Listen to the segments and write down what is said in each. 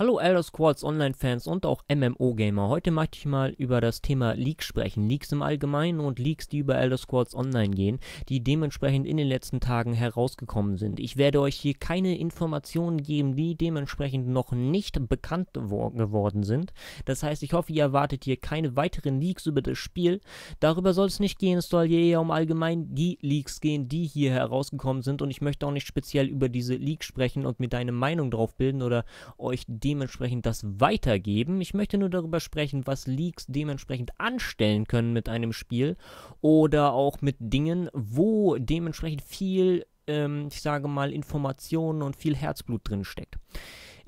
Hallo Elder Scrolls Online-Fans und auch MMO-Gamer. Heute möchte ich mal über das Thema Leaks sprechen. Leaks im Allgemeinen und Leaks, die über Elder Scrolls Online gehen, die dementsprechend in den letzten Tagen herausgekommen sind. Ich werde euch hier keine Informationen geben, die dementsprechend noch nicht bekannt geworden sind. Das heißt, ich hoffe, ihr erwartet hier keine weiteren Leaks über das Spiel. Darüber soll es nicht gehen, es soll hier eher um allgemein die Leaks gehen, die hier herausgekommen sind. Und ich möchte auch nicht speziell über diese Leaks sprechen und mir deine Meinung drauf bilden oder euch die dementsprechend das weitergeben. Ich möchte nur darüber sprechen, was Leaks dementsprechend anstellen können mit einem Spiel oder auch mit Dingen, wo dementsprechend viel, ähm, ich sage mal, Informationen und viel Herzblut drin steckt.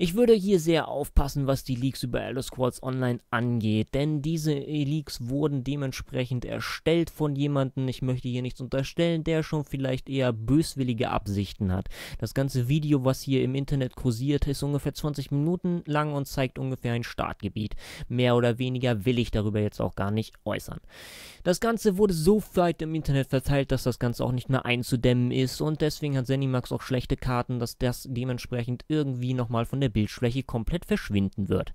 Ich würde hier sehr aufpassen, was die Leaks über Elder Scrolls Online angeht, denn diese Leaks wurden dementsprechend erstellt von jemandem, ich möchte hier nichts unterstellen, der schon vielleicht eher böswillige Absichten hat. Das ganze Video, was hier im Internet kursiert, ist ungefähr 20 Minuten lang und zeigt ungefähr ein Startgebiet. Mehr oder weniger will ich darüber jetzt auch gar nicht äußern. Das Ganze wurde so weit im Internet verteilt, dass das Ganze auch nicht mehr einzudämmen ist und deswegen hat Zenimax auch schlechte Karten, dass das dementsprechend irgendwie nochmal von der Bildschwäche komplett verschwinden wird.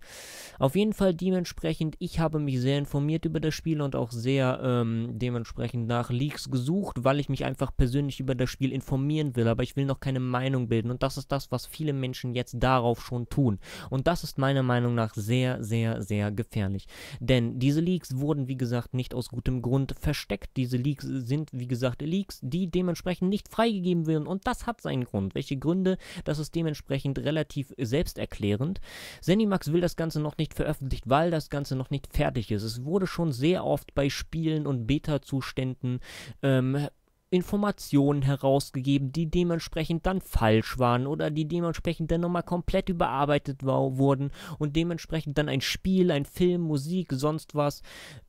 Auf jeden Fall dementsprechend, ich habe mich sehr informiert über das Spiel und auch sehr ähm, dementsprechend nach Leaks gesucht, weil ich mich einfach persönlich über das Spiel informieren will, aber ich will noch keine Meinung bilden und das ist das, was viele Menschen jetzt darauf schon tun. Und das ist meiner Meinung nach sehr, sehr, sehr gefährlich. Denn diese Leaks wurden, wie gesagt, nicht aus gutem Grund versteckt. Diese Leaks sind, wie gesagt, Leaks, die dementsprechend nicht freigegeben werden und das hat seinen Grund. Welche Gründe? Das ist dementsprechend relativ selbst selbsterklärend. Zenimax will das Ganze noch nicht veröffentlicht, weil das Ganze noch nicht fertig ist. Es wurde schon sehr oft bei Spielen und Beta-Zuständen ähm, Informationen herausgegeben, die dementsprechend dann falsch waren oder die dementsprechend dann nochmal komplett überarbeitet wurden und dementsprechend dann ein Spiel, ein Film, Musik, sonst was,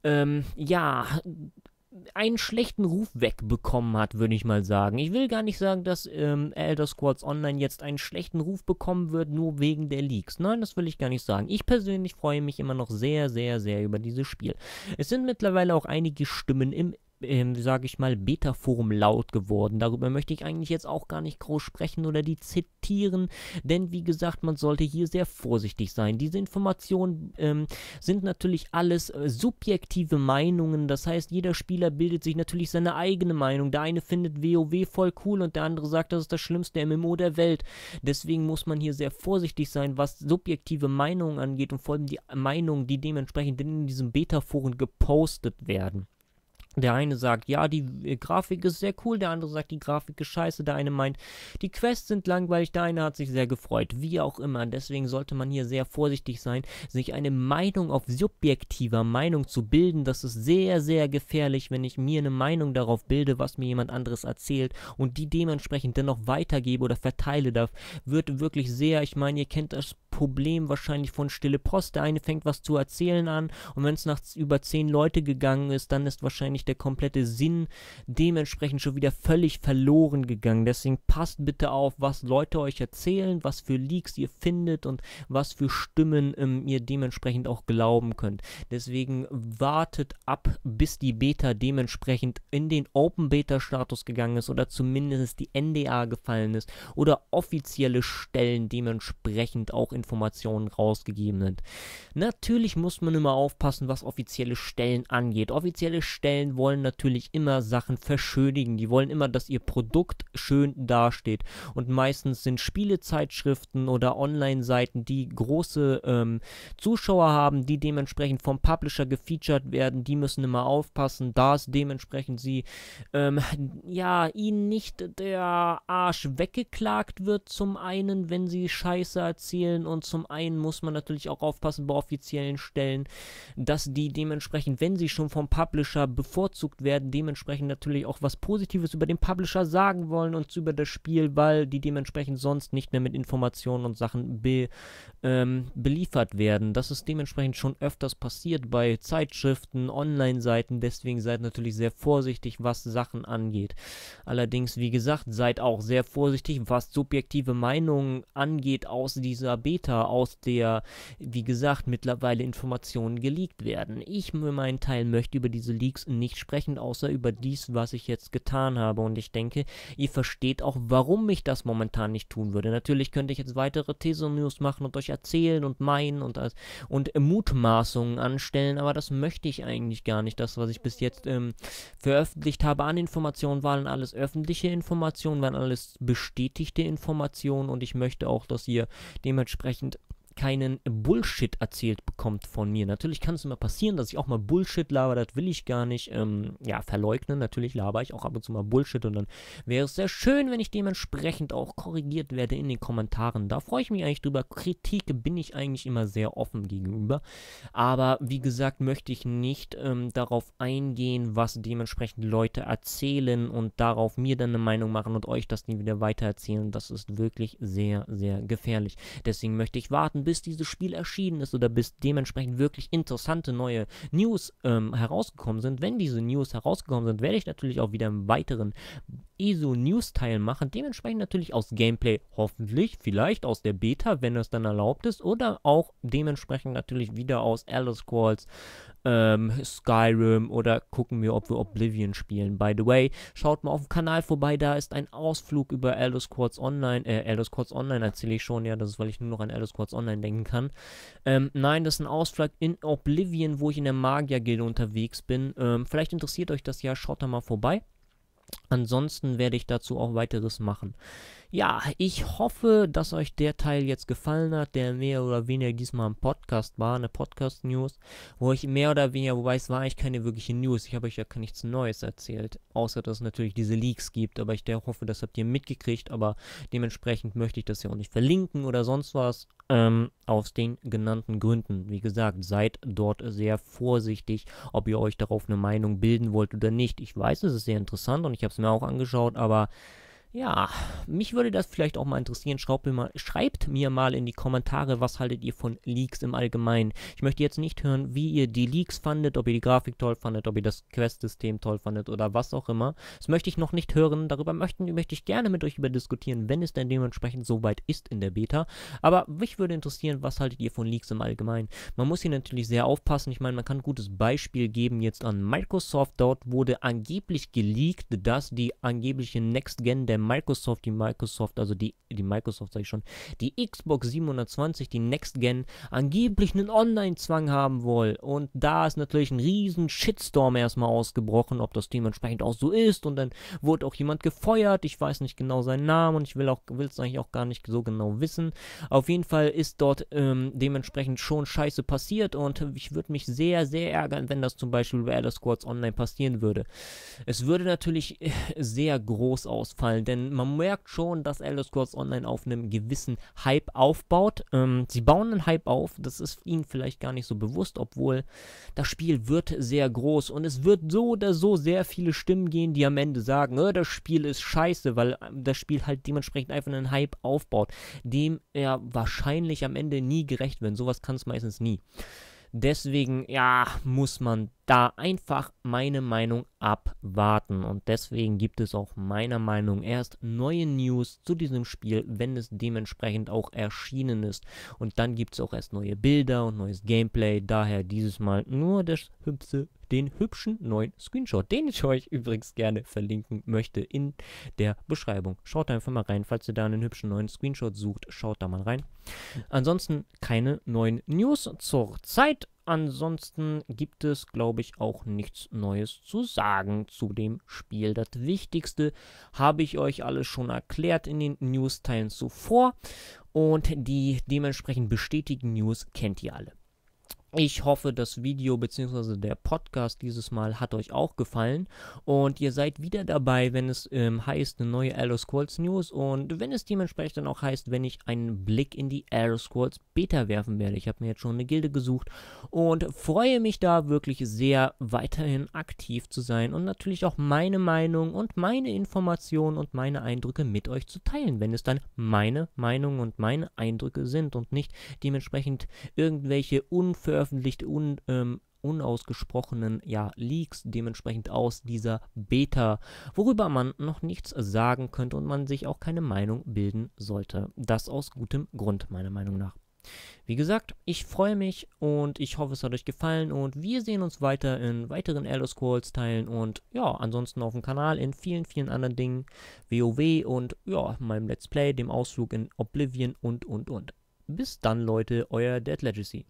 ähm, ja, einen schlechten Ruf wegbekommen hat, würde ich mal sagen. Ich will gar nicht sagen, dass ähm, Elder Scrolls Online jetzt einen schlechten Ruf bekommen wird, nur wegen der Leaks. Nein, das will ich gar nicht sagen. Ich persönlich freue mich immer noch sehr, sehr, sehr über dieses Spiel. Es sind mittlerweile auch einige Stimmen im ähm, sage ich mal, Beta-Forum laut geworden. Darüber möchte ich eigentlich jetzt auch gar nicht groß sprechen oder die zitieren, denn wie gesagt, man sollte hier sehr vorsichtig sein. Diese Informationen ähm, sind natürlich alles äh, subjektive Meinungen, das heißt, jeder Spieler bildet sich natürlich seine eigene Meinung. Der eine findet WoW voll cool und der andere sagt, das ist das schlimmste MMO der Welt. Deswegen muss man hier sehr vorsichtig sein, was subjektive Meinungen angeht und vor allem die Meinungen, die dementsprechend in diesem Beta-Forum gepostet werden. Der eine sagt, ja, die äh, Grafik ist sehr cool, der andere sagt, die Grafik ist scheiße, der eine meint, die Quests sind langweilig, der eine hat sich sehr gefreut, wie auch immer. Deswegen sollte man hier sehr vorsichtig sein, sich eine Meinung auf subjektiver Meinung zu bilden. Das ist sehr, sehr gefährlich, wenn ich mir eine Meinung darauf bilde, was mir jemand anderes erzählt und die dementsprechend dennoch weitergebe oder verteile darf. Wird wirklich sehr, ich meine, ihr kennt das Problem wahrscheinlich von Stille Post. Der eine fängt was zu erzählen an und wenn es nach über zehn Leute gegangen ist, dann ist wahrscheinlich der komplette Sinn dementsprechend schon wieder völlig verloren gegangen. Deswegen passt bitte auf, was Leute euch erzählen, was für Leaks ihr findet und was für Stimmen ähm, ihr dementsprechend auch glauben könnt. Deswegen wartet ab, bis die Beta dementsprechend in den Open Beta Status gegangen ist oder zumindest die NDA gefallen ist oder offizielle Stellen dementsprechend auch Informationen rausgegeben sind. Natürlich muss man immer aufpassen, was offizielle Stellen angeht. Offizielle Stellen wollen natürlich immer Sachen verschönigen. Die wollen immer, dass ihr Produkt schön dasteht. Und meistens sind Spielezeitschriften oder Online-Seiten, die große ähm, Zuschauer haben, die dementsprechend vom Publisher gefeatured werden. Die müssen immer aufpassen, dass dementsprechend sie, ähm, ja, ihnen nicht der Arsch weggeklagt wird. Zum einen, wenn sie Scheiße erzählen und zum einen muss man natürlich auch aufpassen bei offiziellen Stellen, dass die dementsprechend, wenn sie schon vom Publisher, bevor bevorzugt werden, dementsprechend natürlich auch was Positives über den Publisher sagen wollen und über das Spiel, weil die dementsprechend sonst nicht mehr mit Informationen und Sachen be, ähm, beliefert werden. Das ist dementsprechend schon öfters passiert bei Zeitschriften, Online-Seiten, deswegen seid natürlich sehr vorsichtig, was Sachen angeht. Allerdings, wie gesagt, seid auch sehr vorsichtig, was subjektive Meinungen angeht aus dieser Beta, aus der, wie gesagt, mittlerweile Informationen geleakt werden. Ich für meinen Teil möchte über diese Leaks nicht nicht sprechen, außer über dies, was ich jetzt getan habe. Und ich denke, ihr versteht auch, warum ich das momentan nicht tun würde. Natürlich könnte ich jetzt weitere These-News machen und euch erzählen und meinen und, und Mutmaßungen anstellen, aber das möchte ich eigentlich gar nicht. Das, was ich bis jetzt ähm, veröffentlicht habe an Informationen, waren alles öffentliche Informationen, waren alles bestätigte Informationen und ich möchte auch, dass ihr dementsprechend keinen Bullshit erzählt bekommt von mir. Natürlich kann es immer passieren, dass ich auch mal Bullshit laber, das will ich gar nicht ähm, ja, verleugnen. Natürlich laber ich auch ab und zu mal Bullshit und dann wäre es sehr schön, wenn ich dementsprechend auch korrigiert werde in den Kommentaren. Da freue ich mich eigentlich drüber. Kritik bin ich eigentlich immer sehr offen gegenüber. Aber wie gesagt, möchte ich nicht ähm, darauf eingehen, was dementsprechend Leute erzählen und darauf mir dann eine Meinung machen und euch das nie wieder weitererzählen. Das ist wirklich sehr, sehr gefährlich. Deswegen möchte ich warten, bis dieses Spiel erschienen ist oder bis dementsprechend wirklich interessante neue News ähm, herausgekommen sind. Wenn diese News herausgekommen sind, werde ich natürlich auch wieder einen weiteren ESO News Teil machen. Dementsprechend natürlich aus Gameplay hoffentlich, vielleicht aus der Beta, wenn es dann erlaubt ist, oder auch dementsprechend natürlich wieder aus Alice Calls ähm, Skyrim oder gucken wir, ob wir Oblivion spielen. By the way, schaut mal auf dem Kanal vorbei, da ist ein Ausflug über Elder Scrolls Online, äh, Elder Scrolls Online erzähle ich schon, ja, das ist, weil ich nur noch an Elder Scrolls Online denken kann. Ähm, nein, das ist ein Ausflug in Oblivion, wo ich in der Magier-Gilde unterwegs bin. Ähm, vielleicht interessiert euch das ja, schaut da mal vorbei. Ansonsten werde ich dazu auch weiteres machen. Ja, ich hoffe, dass euch der Teil jetzt gefallen hat, der mehr oder weniger diesmal ein Podcast war, eine Podcast-News, wo ich mehr oder weniger, wobei es war eigentlich keine wirkliche News, ich habe euch ja nichts Neues erzählt, außer dass es natürlich diese Leaks gibt, aber ich der hoffe, das habt ihr mitgekriegt, aber dementsprechend möchte ich das ja auch nicht verlinken oder sonst was, ähm, aus den genannten Gründen. Wie gesagt, seid dort sehr vorsichtig, ob ihr euch darauf eine Meinung bilden wollt oder nicht. Ich weiß, es ist sehr interessant und ich habe es mir auch angeschaut, aber ja, mich würde das vielleicht auch mal interessieren. Schreibt mir mal, schreibt mir mal in die Kommentare, was haltet ihr von Leaks im Allgemeinen. Ich möchte jetzt nicht hören, wie ihr die Leaks fandet, ob ihr die Grafik toll fandet, ob ihr das Quest-System toll fandet oder was auch immer. Das möchte ich noch nicht hören. Darüber möchten, möchte ich gerne mit euch über diskutieren, wenn es denn dementsprechend soweit ist in der Beta. Aber mich würde interessieren, was haltet ihr von Leaks im Allgemeinen. Man muss hier natürlich sehr aufpassen. Ich meine, man kann ein gutes Beispiel geben jetzt an Microsoft. Dort wurde angeblich geleakt, dass die angebliche Next-Gen der Microsoft, die Microsoft, also die, die Microsoft sage ich schon, die Xbox 720, die Next Gen, angeblich einen Online-Zwang haben wollen. Und da ist natürlich ein riesen Shitstorm erstmal ausgebrochen, ob das dementsprechend auch so ist. Und dann wurde auch jemand gefeuert, ich weiß nicht genau seinen Namen und ich will es eigentlich auch gar nicht so genau wissen. Auf jeden Fall ist dort ähm, dementsprechend schon scheiße passiert und ich würde mich sehr, sehr ärgern, wenn das zum Beispiel bei Elder Squads Online passieren würde. Es würde natürlich äh, sehr groß ausfallen, denn denn man merkt schon, dass Elder Scrolls Online auf einem gewissen Hype aufbaut. Ähm, sie bauen einen Hype auf, das ist ihnen vielleicht gar nicht so bewusst, obwohl das Spiel wird sehr groß und es wird so oder so sehr viele Stimmen gehen, die am Ende sagen, äh, das Spiel ist scheiße, weil äh, das Spiel halt dementsprechend einfach einen Hype aufbaut, dem er wahrscheinlich am Ende nie gerecht wird. Sowas kann es meistens nie. Deswegen, ja, muss man da einfach meine Meinung abwarten. Und deswegen gibt es auch meiner Meinung erst neue News zu diesem Spiel, wenn es dementsprechend auch erschienen ist. Und dann gibt es auch erst neue Bilder und neues Gameplay. Daher dieses Mal nur das hübsche, den hübschen neuen Screenshot, den ich euch übrigens gerne verlinken möchte in der Beschreibung. Schaut einfach mal rein, falls ihr da einen hübschen neuen Screenshot sucht, schaut da mal rein. Ansonsten keine neuen News zur Zeit ansonsten gibt es, glaube ich, auch nichts Neues zu sagen zu dem Spiel. Das Wichtigste habe ich euch alles schon erklärt in den News-Teilen zuvor und die dementsprechend bestätigten News kennt ihr alle. Ich hoffe, das Video bzw. der Podcast dieses Mal hat euch auch gefallen und ihr seid wieder dabei, wenn es ähm, heißt, eine neue Aero Squads News und wenn es dementsprechend dann auch heißt, wenn ich einen Blick in die Aero Squads Beta werfen werde. Ich habe mir jetzt schon eine Gilde gesucht und freue mich da wirklich sehr, weiterhin aktiv zu sein und natürlich auch meine Meinung und meine Informationen und meine Eindrücke mit euch zu teilen, wenn es dann meine Meinung und meine Eindrücke sind und nicht dementsprechend irgendwelche unfair unveröffentlicht und ähm, unausgesprochenen ja, Leaks dementsprechend aus dieser Beta, worüber man noch nichts sagen könnte und man sich auch keine Meinung bilden sollte. Das aus gutem Grund, meiner Meinung nach. Wie gesagt, ich freue mich und ich hoffe, es hat euch gefallen und wir sehen uns weiter in weiteren Elder Scrolls Teilen und ja, ansonsten auf dem Kanal in vielen, vielen anderen Dingen, WoW und ja, meinem Let's Play, dem Ausflug in Oblivion und und und. Bis dann, Leute, euer Dead Legacy.